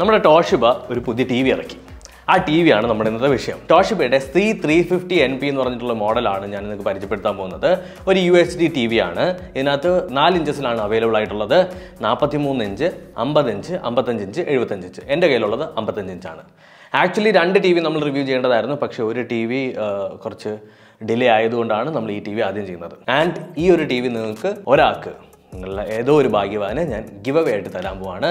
നമ്മുടെ ടോഷിബ ഒരു പുതിയ ടി വി ഇറക്കി ആ ടി വിയാണ് നമ്മുടെ ഇന്നത്തെ വിഷയം ടോഷിബയുടെ C three fifty N P എന്ന് പറഞ്ഞിട്ടുള്ള മോഡലാണ് ഞാൻ നിങ്ങൾക്ക് പരിചയപ്പെടുത്താൻ പോകുന്നത് ഒരു U H D T V ആണ് ഇതിനകത്ത് നാല് ഇഞ്ചസിലാണ് അവൈലബിൾ ആയിട്ടുള്ളത് നാൽപ്പത്തി മൂന്ന് ഇഞ്ച് അമ്പത് ഇഞ്ച് അമ്പത്തഞ്ച് ഇഞ്ച് എഴുപത്തഞ്ച് ഇഞ്ച് എൻ്റെ കയ്യിലുള്ളത് അമ്പത്തഞ്ച് ഇഞ്ചാണ് ആക്ച്വലി രണ്ട് ടി വി നമ്മൾ റിവ്യൂ ചെയ്യേണ്ടതായിരുന്നു പക്ഷേ ഒരു ടി വി കുറച്ച് ഡിലേ ആയതുകൊണ്ടാണ് നമ്മൾ ഈ ടി വി ആദ്യം ചെയ്യുന്നത് ആൻഡ് ഈ ഒരു ടി വി നിങ്ങൾക്ക് ഒരാൾക്ക് നിങ്ങളുടെ ഏതോ ഒരു ഭാഗ്യവാന് ഞാൻ ഗിവ് അവേ ആയിട്ട് തരാൻ പോവാണ്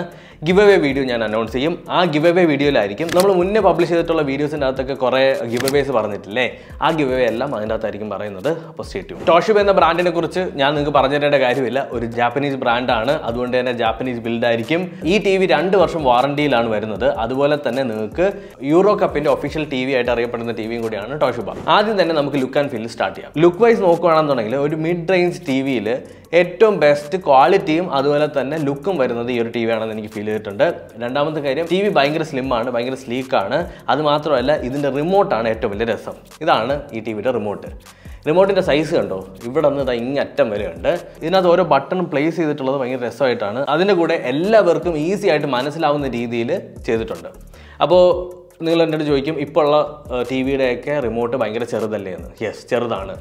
ഗിവ് അവേ വീഡിയോ ഞാൻ അനൗൺസ് ചെയ്യും ആ ഗിവ് അവേ വീഡിയോയിലായിരിക്കും നമ്മൾ മുന്നേ പബ്ലിഷ് ചെയ്തിട്ടുള്ള വീഡിയോസിൻ്റെ അകത്തൊക്കെ കുറേ ഗിവ് അവേസ് പറഞ്ഞിട്ടില്ലേ ആ ഗിവ് അവേ എല്ലാം അതിൻ്റെ അകത്തായിരിക്കും പറയുന്നത് അപ്പോൾ സ്റ്റേറ്റ്യൂ ടോഷിബ് എന്ന ബ്രാൻഡിനെ കുറിച്ച് ഞാൻ നിങ്ങൾക്ക് പറഞ്ഞു തരേണ്ട കാര്യമില്ല ഒരു ജാപ്പനീസ് ബ്രാൻഡാണ് അതുകൊണ്ട് തന്നെ ജാപ്പനീസ് ബിൽഡായിരിക്കും ഈ ടി വി രണ്ട് വർഷം വാറണ്ടിയിലാണ് വരുന്നത് അതുപോലെ തന്നെ നിങ്ങൾക്ക് യൂറോ കപ്പിൻ്റെ ഒഫീഷ്യൽ ടി വി ആയിട്ട് അറിയപ്പെടുന്ന ടി വിയും കൂടിയാണ് ടോഷിബ ആദ്യം തന്നെ നമുക്ക് ലുക്ക് ആൻഡ് ഫീൽ സ്റ്റാർട്ട് ചെയ്യാം ലുക്ക് വൈസ് നോക്കുകയാണെന്നുണ്ടെങ്കിൽ ഒരു മിഡ് റേഞ്ച് ടി വിയിൽ ഏറ്റവും ബെസ്റ്റ് ക്വാളിറ്റിയും അതുപോലെ തന്നെ ലുക്കും വരുന്നത് ഈ ഒരു ടി വി ആണെന്ന് എനിക്ക് ഫീൽ ചെയ്തിട്ടുണ്ട് രണ്ടാമത്തെ കാര്യം ടി വി ഭയങ്കര സ്ലിമ്മാണ് ഭയങ്കര സ്ലീക്കാണ് അത് മാത്രമല്ല ഇതിൻ്റെ റിമോട്ടാണ് ഏറ്റവും വലിയ രസം ഇതാണ് ഈ ടി വിയുടെ റിമോട്ട് റിമോട്ടിൻ്റെ സൈസ് കണ്ടോ ഇവിടെ നിന്ന് ഇതാ ഇങ്ങ് അറ്റം വരെയുണ്ട് ഇതിനകത്ത് ഓരോ ബട്ടണും പ്ലേസ് ചെയ്തിട്ടുള്ളത് ഭയങ്കര രസമായിട്ടാണ് അതിൻ്റെ കൂടെ എല്ലാവർക്കും ഈസി ആയിട്ട് മനസ്സിലാവുന്ന രീതിയിൽ ചെയ്തിട്ടുണ്ട് അപ്പോൾ നിങ്ങൾ എന്നോട് ചോദിക്കും ഇപ്പോൾ ഉള്ള ടി വിയുടെയൊക്കെ റിമോട്ട് ഭയങ്കര ചെറുതല്ലേ എന്ന് യെസ് ചെറുതാണ്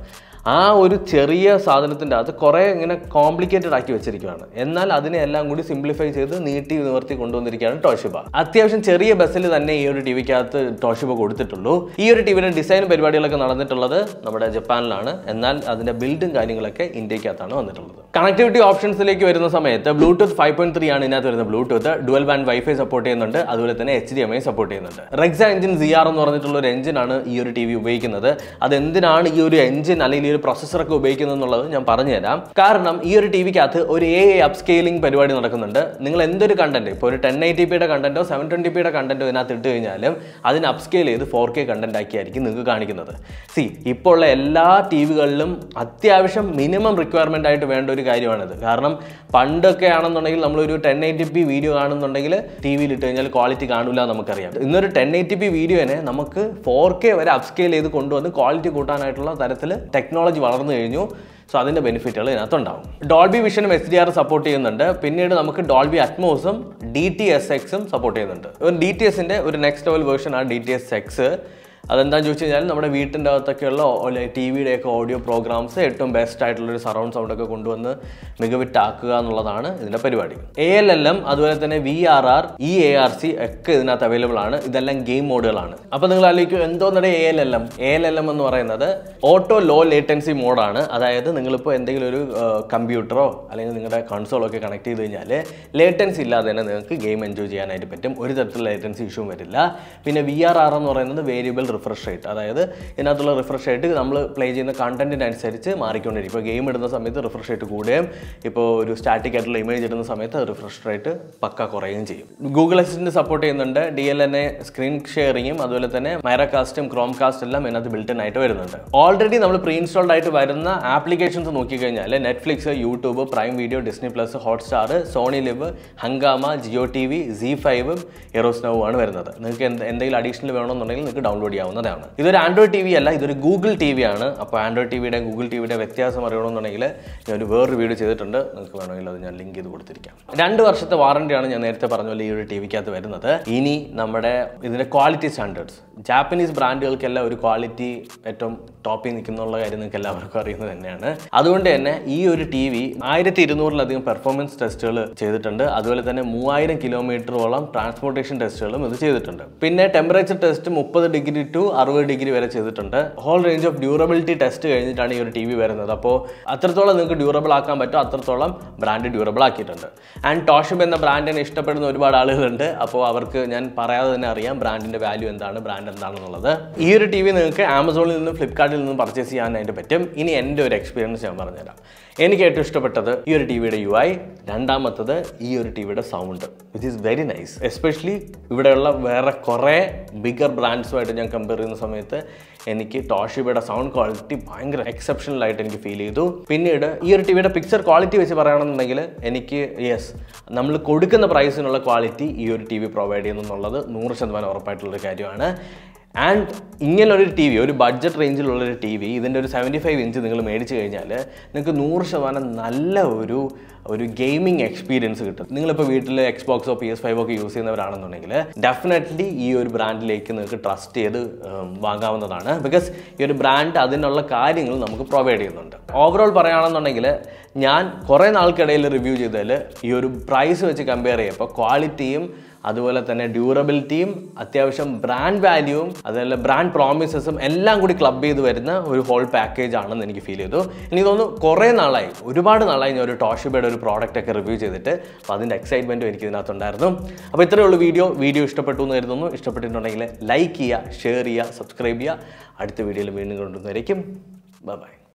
ആ ഒരു ചെറിയ സാധനത്തിൻ്റെ അത് കുറേ ഇങ്ങനെ കോംപ്ലിക്കേറ്റഡ് ആക്കി വെച്ചിരിക്കുകയാണ് എന്നാൽ അതിനെ എല്ലാം കൂടി സിംപ്ലിഫൈ ചെയ്ത് നീട്ടി നിവർത്തി കൊണ്ടുവന്നിരിക്കുകയാണ് ടോഷിബ അത്യാവശ്യം ചെറിയ ബസ്സിൽ തന്നെ ഈ ഒരു ടി വിക്കകത്ത് ടോഷിബ കൊടുത്തിട്ടുള്ളൂ ഈ ഒരു ടി വിയുടെ ഡിസൈൻ പരിപാടികളൊക്കെ നടന്നിട്ടുള്ളത് നമ്മുടെ ജപ്പാനിലാണ് എന്നാൽ അതിൻ്റെ ബിൽഡും കാര്യങ്ങളൊക്കെ ഇന്ത്യക്കകത്താണ് വന്നിട്ടുള്ളത് കണക്ടിവിറ്റി ഓപ്ഷൻസിലേക്ക് വരുന്ന സമയത്ത് ബ്ലൂടൂത്ത് ഫൈവ് പോയിന്റ് ത്രീ ആണ് ഇതിനകത്ത് വരുന്നത് Bluetooth dual band wifi support ചെയ്യുന്നുണ്ട് അതുപോലെ തന്നെ H D M I support ചെയ്യുന്നുണ്ട് റെക്സ എഞ്ചിൻ സി ആർ എന്ന് പറഞ്ഞിട്ടുള്ള ഒരു എഞ്ചിനാണ് ഈ ഒരു ടി വി ഉപയോഗിക്കുന്നത് അത് എന്തിനാണ് ഈ ഒരു എഞ്ചിൻ അല്ലെങ്കിൽ ഒരു പ്രോസസ്സറൊക്കെ ഉപയോഗിക്കുന്നത് എന്നുള്ളത് ഞാൻ പറഞ്ഞുതരാം കാരണം ഈ ഒരു ടി വിക്കകത്ത് ഒരു എ ഐ അപ്സ്കെയിലിംഗ് പരിപാടി നടക്കുന്നുണ്ട് നിങ്ങൾ എന്തൊരു കണ്ടന്റ് ഇപ്പോൾ ഒരു ടെൻ ടി പിയുടെ കണ്ടന്റോ സെവൻ ട്വന്റി പിയുടെ കണ്ടന്റോ ഇതിനകത്ത് ഇട്ട് കഴിഞ്ഞാലും അതിന് അപ്സ്കെയിൽ ചെയ്ത് ഫോർ കെ കണ്ടന്റ് ആക്കിയായിരിക്കും നിങ്ങൾക്ക് കാണിക്കുന്നത് സി ഇപ്പോൾ ഉള്ള എല്ലാ ടി വികളിലും അത്യാവശ്യം മിനിമം റിക്വയർമെന്റ് ആയിട്ട് വേണ്ട ഒരു കാര്യമാണിത് കാരണം പണ്ടൊക്കെ ആണെന്നുണ്ടെങ്കിൽ നമ്മളൊരു ടെൻ ടി പി വീഡിയോ കാണുന്നുണ്ടെങ്കിൽ ടി വിയിൽ ഇട്ട് കഴിഞ്ഞാൽ ക്വാളിറ്റി കാണില്ല നമുക്കറിയാം ഇന്നൊരു ടെൻ ടി പി വീഡിയോനെ നമുക്ക് ഫോർ കെ വരെ അപ്സ്കെയിൽ ചെയ്ത് കൊണ്ടുവന്ന് ക്വാളിറ്റി കൂട്ടാനായിട്ടുള്ള തരത്തിൽ ടെക്നോളജി ടെക്നോളജി വളർന്നു കഴിഞ്ഞു സോ അതിൻ്റെ ബെനിഫിറ്റുകൾ ഇതിനകത്തുണ്ടാവും ഡോൾബി വിഷനും എസ് ഡി ആർ സപ്പോർട്ട് ചെയ്യുന്നുണ്ട് പിന്നീട് നമുക്ക് ഡോൾബി അറ്റ്മോസും ഡി ടി എസ് എക്സും സപ്പോർട്ട് ചെയ്യുന്നുണ്ട് ഡി ടി എസിൻ്റെ ഒരു നെക്സ്റ്റ് ലെവൽ ആണ് ഡി ടി എസ് എക്സ് അതെന്താണെന്ന് ചോദിച്ചു കഴിഞ്ഞാൽ നമ്മുടെ വീട്ടിൻ്റെ അകത്തൊക്കെയുള്ള ടി വിയുടെയൊക്കെ ഓഡിയോ പ്രോഗ്രാംസ് ഏറ്റവും ബെസ്റ്റ് ആയിട്ടുള്ളൊരു സറൗണ്ട് സൗണ്ടൊക്കെ കൊണ്ടുവന്ന് മികവിറ്റാക്കുക എന്നുള്ളതാണ് ഇതിൻ്റെ പരിപാടി എ എൽ എൽ എം അതുപോലെ തന്നെ V R R E A R C ഒക്കെ ഇതിനകത്ത് അവൈലബിൾ ആണ് ഇതെല്ലാം ഗെയിം മോഡുകളാണ് അപ്പോൾ നിങ്ങൾ ആലോചിക്കും എന്തോന്നടെ A L L M A L L M എന്ന് പറയുന്നത് ഓട്ടോ ലോ ലേറ്റൻസി മോഡാണ് അതായത് നിങ്ങളിപ്പോൾ എന്തെങ്കിലും ഒരു കമ്പ്യൂട്ടറോ അല്ലെങ്കിൽ നിങ്ങളുടെ കൺസോളോ ഒക്കെ കണക്ട് ചെയ്ത് കഴിഞ്ഞാൽ ലേറ്റൻസി ഇല്ലാതെ തന്നെ നിങ്ങൾക്ക് ഗെയിം എൻജോയ് ചെയ്യാനായിട്ട് പറ്റും ഒരു തരത്തിലുള്ള ലേറ്റൻസി ഇഷ്യൂ വരില്ല പിന്നെ വി ആർ ആർ എന്ന് പറയുന്നത് വേരിയബിൾ റിഫ്രഷ് റേറ്റ് അതായത് ഇതിനകത്തുള്ള റിഫ്രഷ് റേറ്റ് നമ്മൾ പ്ലേ ചെയ്യുന്ന കണ്ടന്റിന് അനുസരിച്ച് മാറിക്കൊണ്ടിരിക്കും ഇപ്പോൾ ഗെയിം ഇടുന്ന സമയത്ത് റിഫ്രഷ് റേറ്റ് കൂടുകയും ഇപ്പോൾ ഒരു സ്റ്റാറ്റിക് ആയിട്ടുള്ള ഇമേജ് ഇടുന്ന സമയത്ത് റിഫ്രഷ് റേറ്റ് പക്ക കുറയുകയും ചെയ്യും ഗൂഗിൾ അസിസ്റ്റൻറ്റ് സപ്പോർട്ട് ചെയ്യുന്നുണ്ട് D L N A screen ഷെയറിങ്ങും അതുപോലെ തന്നെ മൈറകാസ്റ്റും ക്രോം കാസ്റ്റ് എല്ലാം ഇതിനകത്ത് ബിൽട്ടൻ ആയിട്ട് വരുന്നുണ്ട് ഓൾറെഡി നമ്മൾ പ്രീ ഇൻസ്റ്റാൾഡ് ആയിട്ട് വരുന്ന ആപ്ലിക്കേഷൻസ് നോക്കിക്കഴിഞ്ഞാൽ Netflix YouTube Prime Video Disney plus Hotstar Sony Liv Hungama Jio T V C ഫൈവും എറോസ്നോവും ആണ് വരുന്നത് നിങ്ങൾക്ക് എന്തെങ്കിലും അഡീഷണൽ വേണമെന്നുണ്ടെങ്കിൽ നിങ്ങൾക്ക് ഡൗൺലോഡ് ചെയ്യാം ചെയ്യാവുന്നതാണ് ഇതൊരു ആൻഡ്രോയിഡ് ടി വി അല്ല ഇതൊരു ഗൂഗിൾ ടി വി ആണ് അപ്പോൾ ആൻഡ്രോയിഡ് ടി വിയുടെ ഗൂഗിൾ ടി വിയുടെ വ്യത്യാസം അറിയണമെന്നുണ്ടെങ്കിൽ ഞാൻ ഒരു വേറൊരു വീഡിയോ ചെയ്തിട്ടുണ്ട് നിങ്ങൾക്ക് വേണമെങ്കിൽ അത് ഞാൻ ലിങ്ക് ചെയ്ത് കൊടുത്തിരിക്കാം രണ്ട് വർഷത്തെ വാറണ്ടിയാണ് ഞാൻ നേരത്തെ പറഞ്ഞ പോലെ ഈ ഒരു ടി വിക്കകത്ത് വരുന്നത് ഇനി നമ്മുടെ ഇതിൻ്റെ ക്വാളിറ്റി സ്റ്റാൻഡേർഡ്സ് ജാപ്പനീസ് ബ്രാൻഡുകൾക്കെല്ലാം ഒരു ക്വാളിറ്റി ഏറ്റവും ടോപ്പിൽ നിൽക്കുന്നുള്ള കാര്യം നിങ്ങൾക്ക് എല്ലാവർക്കും അറിയുന്നത് തന്നെയാണ് അതുകൊണ്ട് തന്നെ ഈ ഒരു ടി വി ആയിരത്തി ഇരുന്നൂറിലധികം പെർഫോമൻസ് ടെസ്റ്റുകൾ ചെയ്തിട്ടുണ്ട് അതുപോലെ തന്നെ മൂവായിരം കിലോമീറ്ററോളം ട്രാൻസ്പോർട്ടേഷൻ ടെസ്റ്റുകളും ഇത് ചെയ്തിട്ടുണ്ട് പിന്നെ ടെമ്പറേച്ചർ ടെസ്റ്റ് മുപ്പത് ഡിഗ്രി ടു അറുപത് ഡിഗ്രി വരെ ചെയ്തിട്ടുണ്ട് whole range of durability test കഴിഞ്ഞിട്ടാണ് ഈ ഒരു ടി വി വരുന്നത് അപ്പോൾ അത്രത്തോളം നിങ്ങൾക്ക് ഡ്യൂറബിൾ ആക്കാൻ പറ്റും അത്രത്തോളം ബ്രാൻഡ് ഡ്യൂറബിൾ ആക്കിയിട്ടുണ്ട് ആൻഡ് ടോഷിപ്പ് എന്ന ബ്രാൻഡിനെ ഇഷ്ടപ്പെടുന്ന ഒരുപാട് ആളുകളുണ്ട് അപ്പോൾ അവർക്ക് ഞാൻ പറയാതെ തന്നെ അറിയാം ബ്രാൻഡിൻ്റെ വാല്യൂ എന്താണ് ബ്രാൻഡ് എന്താണെന്നുള്ളത് ഈ ഒരു ടി വി നിങ്ങൾക്ക് ആമസോണിൽ നിന്നും ഫ്ലിപ്കാർട്ടിൽ നിന്നും പർച്ചേസ് ചെയ്യാനായിട്ട് പറ്റും ഇനി എൻ്റെ ഒരു എക്സ്പീരിയൻസ് ഞാൻ പറഞ്ഞുതരാം എനിക്ക് ഏറ്റവും ഇഷ്ടപ്പെട്ടത് ഈ ഒരു ടി വിയുടെ യു ഐ രണ്ടാമത്തത് ഈ ഒരു ടി വിയുടെ sound which is very nice especially ഇവിടെയുള്ള വേറെ കുറേ ബിഗർ ബ്രാൻഡ്സുമായിട്ട് ഞാൻ കമ്പയർ ചെയ്യുന്ന സമയത്ത് എനിക്ക് ടോഷിബയുടെ സൗണ്ട് ക്വാളിറ്റി ഭയങ്കര ആയിട്ട് എനിക്ക് ഫീൽ ചെയ്തു പിന്നീട് ഈ ഒരു ടി വിയുടെ പിക്ചർ ക്വാളിറ്റി വെച്ച് പറയുകയാണെന്നുണ്ടെങ്കിൽ എനിക്ക് യെസ് നമ്മൾ കൊടുക്കുന്ന പ്രൈസിനുള്ള ക്വാളിറ്റി ഈ ഒരു ടി വി പ്രൊവൈഡ് ചെയ്യുന്നു എന്നുള്ളത് നൂറ് ശതമാനം ഉറപ്പായിട്ടുള്ളൊരു കാര്യമാണ് ആൻഡ് ഇങ്ങനെയുള്ളൊരു ടി വി ഒരു ബഡ്ജറ്റ് റേഞ്ചിലുള്ളൊരു ടി വി ഇതിൻ്റെ ഒരു സെവൻറ്റി ഫൈവ് ഇഞ്ച് നിങ്ങൾ മേടിച്ച് കഴിഞ്ഞാൽ നിങ്ങൾക്ക് നൂറ് ശതമാനം നല്ല ഒരു ഒരു ഗെയിമിംഗ് എക്സ്പീരിയൻസ് കിട്ടും നിങ്ങളിപ്പോൾ വീട്ടിൽ എക്സ്ബോക്സോ പി എസ് ഫൈവോ ഒക്കെ യൂസ് ചെയ്യുന്നവരാണെന്നുണ്ടെങ്കിൽ ഡെഫിനറ്റ്ലി ഈ ഒരു ബ്രാൻഡിലേക്ക് നിങ്ങൾക്ക് ട്രസ്റ്റ് ചെയ്ത് വാങ്ങാവുന്നതാണ് ബിക്കോസ് ഈ ഒരു ബ്രാൻഡ് അതിനുള്ള കാര്യങ്ങൾ നമുക്ക് പ്രൊവൈഡ് ചെയ്യുന്നുണ്ട് ഓവറോൾ പറയുകയാണെന്നുണ്ടെങ്കിൽ ഞാൻ കുറേ നാൾക്കിടയിൽ റിവ്യൂ ചെയ്താൽ ഈ ഒരു പ്രൈസ് വെച്ച് കമ്പയർ ചെയ്യുമ്പോൾ ക്വാളിറ്റിയും അതുപോലെ തന്നെ ഡ്യൂറബിലിറ്റിയും അത്യാവശ്യം ബ്രാൻഡ് വാല്യൂവും അതുപോലെ ബ്രാൻഡ് പ്രോമിസസും എല്ലാം കൂടി ക്ലബ് ചെയ്ത് വരുന്ന ഒരു ഹോൾ പാക്കേജ് ആണെന്ന് എനിക്ക് ഫീൽ ചെയ്തു എനിക്ക് തോന്നുന്നു കുറേ നാളായി ഒരുപാട് നാളായി ഞാൻ ഒരു ടോഷിബയുടെ ഒരു പ്രോഡക്റ്റ് ഒക്കെ റിവ്യൂ ചെയ്തിട്ട് അപ്പോൾ അതിൻ്റെ എക്സൈറ്റ്മെൻറ്റും എനിക്ക് ഇതിനകത്തുണ്ടായിരുന്നു അപ്പോൾ ഇത്രയേ ഉള്ളൂ വീഡിയോ വീഡിയോ ഇഷ്ടപ്പെട്ടു എന്ന് കരുതുന്നു ഇഷ്ടപ്പെട്ടിട്ടുണ്ടെങ്കിൽ ലൈക്ക് ചെയ്യുക ഷെയർ ചെയ്യുക സബ്സ്ക്രൈബ് ചെയ്യുക അടുത്ത വീഡിയോയിൽ വീണ്ടും ബൈ ബൈ